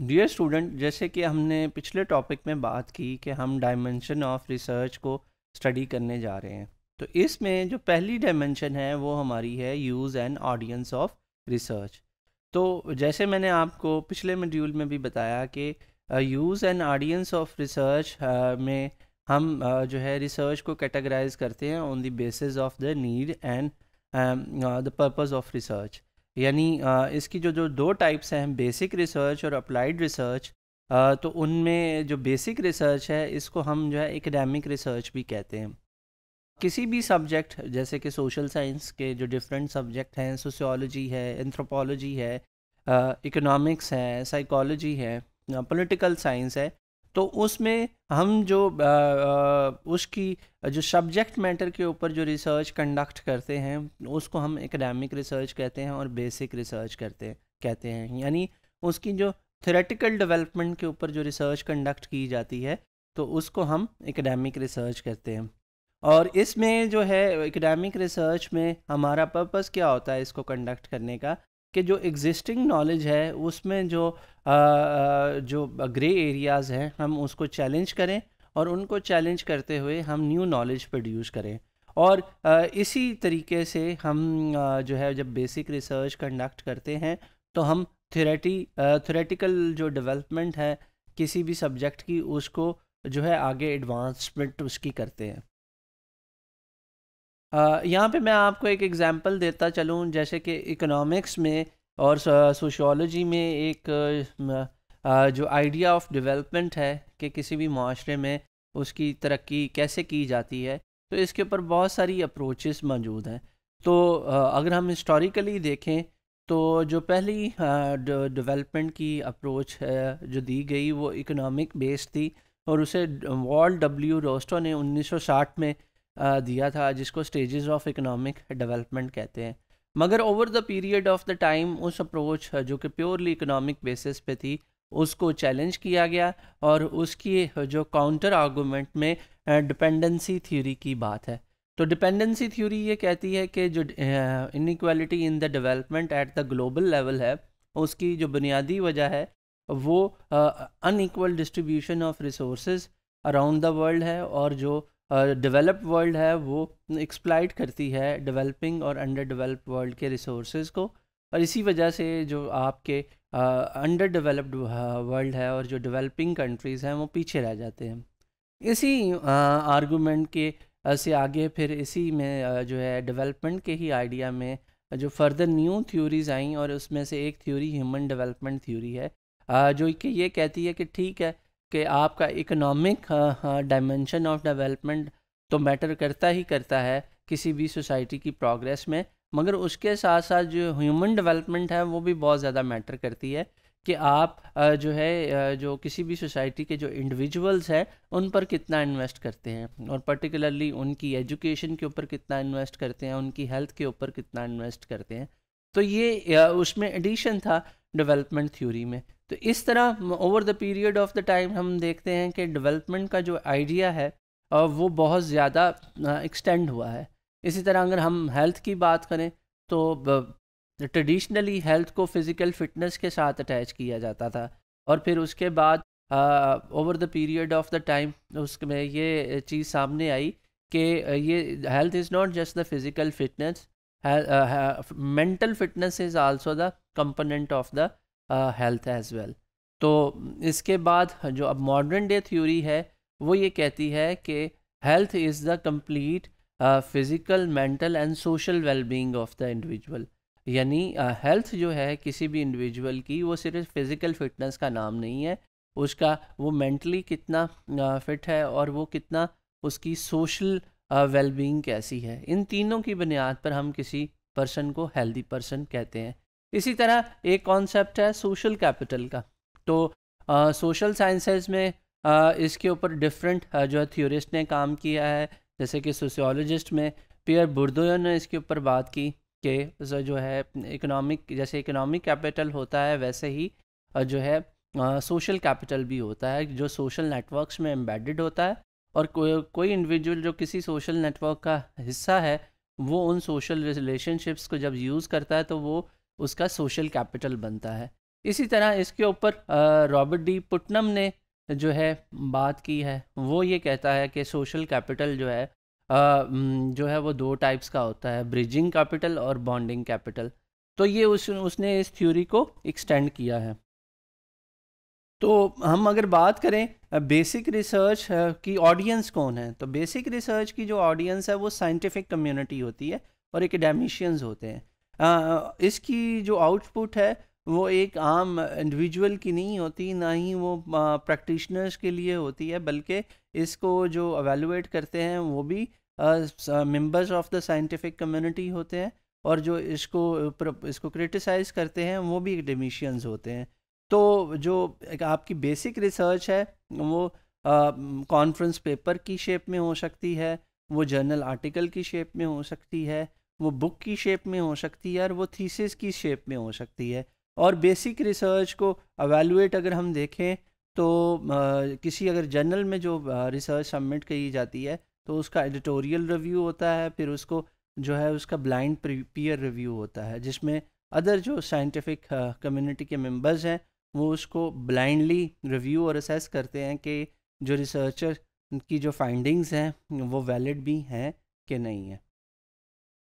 dear student जैसे कि हमने पिछले टॉपिक में बात की कि हम डायमेंशन ऑफ रिसर्च को स्टडी करने जा रहे हैं तो इसमें जो पहली डायमेंशन है वो हमारी है use and audience of research तो जैसे मैंने आपको पिछले मॉड्यूल में भी बताया कि use and audience of research में हम uh, जो है रिसर्च को कैटेगराइज करते हैं on the basis of the need and the purpose of research यानी इसकी जो जो दो टाइप्स हैं बेसिक रिसर्च और अप्लाइड रिसर्च तो उनमें जो बेसिक रिसर्च है इसको हम जो है एकेडमिक रिसर्च भी कहते हैं किसी भी सब्जेक्ट जैसे कि सोशल साइंस के जो डिफरेंट सब्जेक्ट हैं सोशियोलॉजी है एंथ्रोपोलॉजी है इकोनॉमिक्स है साइकोलॉजी है पॉलिटिकल साइंस है तो उसमें हम जो आ, आ, उसकी जो सब्जेक्ट मैटर के ऊपर जो रिसर्च कंडक्ट करते हैं उसको हम एकेडमिक रिसर्च कहते हैं और बेसिक रिसर्च करते कहते हैं यानी उसकी जो थेरेटिकल डेवलपमेंट के ऊपर जो रिसर्च कंडक्ट की जाती है तो उसको हम एकेडमिक रिसर्च करते हैं और इसमें जो है एकेडमिक रिसर्च में हमारा पर्पस क्या होता है इसको कंडक्ट करने का कि जो एग्जिस्टिंग नॉलेज है उसमें जो आ, जो ग्रे एरियाज़ हैं हम उसको चैलेंज करें और उनको चैलेंज करते हुए हम न्यू नॉलेज प्रोड्यूस करें और इसी तरीके से हम जो है जब बेसिक रिसर्च कंडक्ट करते हैं तो हम थेरेटी थेरेटिकल जो डेवलपमेंट है किसी भी सब्जेक्ट की उसको जो है आगे एडवांसमेंट उसकी करते हैं यहाँ पे मैं आपको एक एग्ज़ाम्पल देता चलूँ जैसे कि इकोनॉमिक्स में और सोशोलॉजी में एक जो आइडिया ऑफ डेवलपमेंट है कि किसी भी माशरे में उसकी तरक्की कैसे की जाती है तो इसके ऊपर बहुत सारी अप्रोचेस मौजूद हैं तो अगर हम हिस्टोरिकली देखें तो जो पहली डेवलपमेंट की अप्रोच जो दी गई वो इकोनॉमिक बेस्ड थी और उसे वॉल डब्ल्यू रोस्टो ने 1960 में दिया था जिसको स्टेजेस ऑफ इकोनॉमिक डेवलपमेंट कहते हैं मगर over the period of the time उस अप्रोच जो कि प्योरली इकोनॉमिक बेसिस पे थी उसको चैलेंज किया गया और उसकी जो काउंटर आर्गूमेंट में डिपेंडेंसी थ्योरी की बात है तो डिपेंडेंसी थ्योरी ये कहती है कि जो inequality in the development at the global level है उसकी जो बुनियादी वजह है वो unequal distribution of resource around the world है और जो डेवलप्ड uh, वर्ल्ड है वो एक्सप्लाइट करती है डेवलपिंग और अंडर डेवलप्ड वर्ल्ड के रिसोर्स को और इसी वजह से जो आपके अंडर डेवलप्ड वर्ल्ड है और जो डेवलपिंग कंट्रीज़ हैं वो पीछे रह जाते हैं इसी आर्गूमेंट के से आगे फिर इसी में जो है डेवलपमेंट के ही आइडिया में जो फर्दर न्यू थ्योरीज आई और उसमें से एक थ्योरी ह्यूमन डेवलपमेंट थ्योरी है जो कि ये कहती है कि ठीक है कि आपका इकोनॉमिक डायमेंशन ऑफ डेवलपमेंट तो मैटर करता ही करता है किसी भी सोसाइटी की प्रोग्रेस में मगर उसके साथ साथ जो ह्यूमन डेवलपमेंट है वो भी बहुत ज़्यादा मैटर करती है कि आप जो है जो किसी भी सोसाइटी के जो इंडिविजुअल्स हैं उन पर कितना इन्वेस्ट करते हैं और पर्टिकुलरली उनकी एजुकेशन के ऊपर कितना इन्वेस्ट करते हैं उनकी हेल्थ के ऊपर कितना इन्वेस्ट करते हैं तो ये उसमें एडिशन था डेवलपमेंट थ्योरी में तो इस तरह over the period of the time हम देखते हैं कि डेवलपमेंट का जो आइडिया है वो बहुत ज़्यादा एक्सटेंड हुआ है इसी तरह अगर हम हेल्थ की बात करें तो ट्रेडिशनली हेल्थ को फिज़िकल फिटनेस के साथ अटैच किया जाता था और फिर उसके बाद over the period of the time उसमें ये चीज़ सामने आई कि ये health is not just the physical fitness mental fitness is also the component of the health as well तो इसके बाद जो अब मॉडर्न डे थ्योरी है वो ये कहती है कि health is the complete physical mental and social wellbeing of the individual यानी हेल्थ जो है किसी भी इंडिविजुअल की वो सिर्फ फिज़िकल फिटनेस का नाम नहीं है उसका वो मेंटली कितना फिट है और वो कितना उसकी सोशल वेलबींग कैसी है इन तीनों की बुनियाद पर हम किसी पर्सन को हेल्दी पर्सन कहते हैं इसी तरह एक कॉन्सेप्ट है सोशल कैपिटल का तो सोशल साइंसेज में आ, इसके ऊपर डिफरेंट जो है थियोरिस्ट ने काम किया है जैसे कि सोशियोलॉजिस्ट में पियर बुर्दोयन ने इसके ऊपर बात की कि जो है इकोनॉमिक जैसे इकोनॉमिक कैपिटल होता है वैसे ही जो है सोशल कैपिटल भी होता है जो सोशल नेटवर्क्स में एम्बेडेड होता है और को, कोई इंडिविजुअल जो किसी सोशल नेटवर्क का हिस्सा है वो उन सोशल रिलेशनशिप्स को जब यूज़ करता है तो वो उसका सोशल कैपिटल बनता है इसी तरह इसके ऊपर रॉबर्ट डी पुटनम ने जो है बात की है वो ये कहता है कि सोशल कैपिटल जो है आ, जो है वो दो टाइप्स का होता है ब्रिजिंग कैपिटल और बॉन्डिंग कैपिटल तो ये उस उसने इस थ्योरी को एक्सटेंड किया है तो हम अगर बात करें बेसिक रिसर्च की ऑडियंस कौन है तो बेसिक रिसर्च की जो ऑडियंस है वो साइंटिफिक कम्युनिटी होती है और एकेडेमिशियंस होते हैं इसकी जो आउटपुट है वो एक आम इंडिविजुअल की नहीं होती ना ही वो प्रैक्टिशनर्स के लिए होती है बल्कि इसको जो अवेलुएट करते हैं वो भी members of the scientific community होते हैं और जो इसको इसको क्रिटिसाइज करते हैं वो भी एकडेमिशियंस होते हैं तो जो आपकी बेसिक रिसर्च है वो कॉन्फ्रेंस पेपर की शेप में हो सकती है वो जर्नल आर्टिकल की शेप में हो सकती है वो बुक की शेप में हो सकती है और वो थीसिस की शेप में हो सकती है और बेसिक रिसर्च को अवेलुएट अगर हम देखें तो आ, किसी अगर जर्नल में जो रिसर्च सबमिट की जाती है तो उसका एडिटोरियल रिव्यू होता है फिर उसको जो है उसका ब्लाइंड पीयर रिव्यू होता है जिसमें अदर जो साइंटिफिक कम्युनिटी के मेंबर्स हैं वो उसको ब्लाइंडली रिव्यू और असेस करते हैं कि जो रिसर्चर की जो फाइंडिंग्स हैं वो वैलिड भी हैं कि नहीं है